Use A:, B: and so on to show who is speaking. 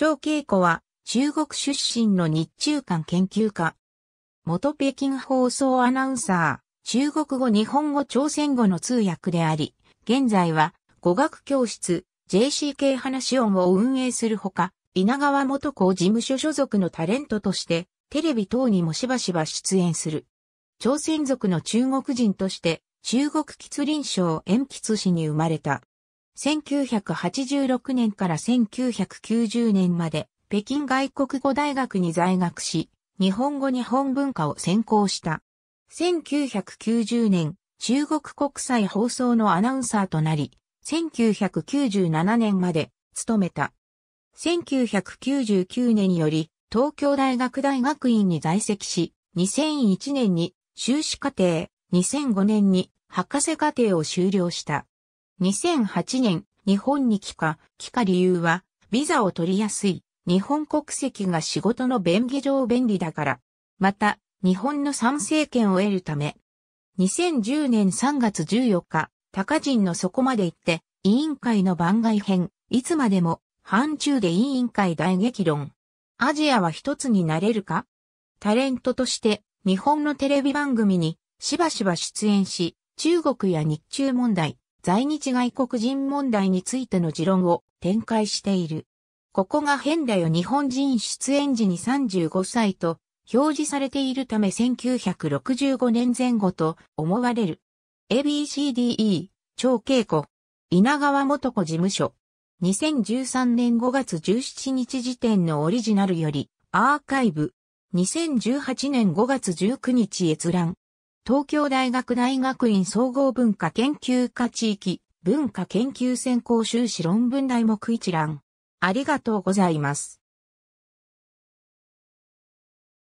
A: 張稽子は中国出身の日中間研究家。元北京放送アナウンサー、中国語日本語朝鮮語の通訳であり、現在は語学教室 JCK 話音を運営するほか、稲川元子事務所所属のタレントとして、テレビ等にもしばしば出演する。朝鮮族の中国人として、中国吉林省延吉市に生まれた。1986年から1990年まで北京外国語大学に在学し、日本語日本文化を専攻した。1990年、中国国際放送のアナウンサーとなり、1997年まで勤めた。1999年より東京大学大学院に在籍し、2001年に修士課程、2005年に博士課程を修了した。2008年、日本に帰化、帰化理由は、ビザを取りやすい、日本国籍が仕事の便宜上便利だから。また、日本の参政権を得るため。2010年3月14日、高人のそこまで行って、委員会の番外編、いつまでも、範中で委員会大激論。アジアは一つになれるかタレントとして、日本のテレビ番組に、しばしば出演し、中国や日中問題、在日外国人問題についての持論を展開している。ここが変だよ日本人出演時に35歳と表示されているため1965年前後と思われる。ABCDE、超稽古、稲川元子事務所。2013年5月17日時点のオリジナルより、アーカイブ。2018年5月19日閲覧。東京大学大学院総合文化研究科地域文化研究専攻修士論文題目一覧。ありがとうございます。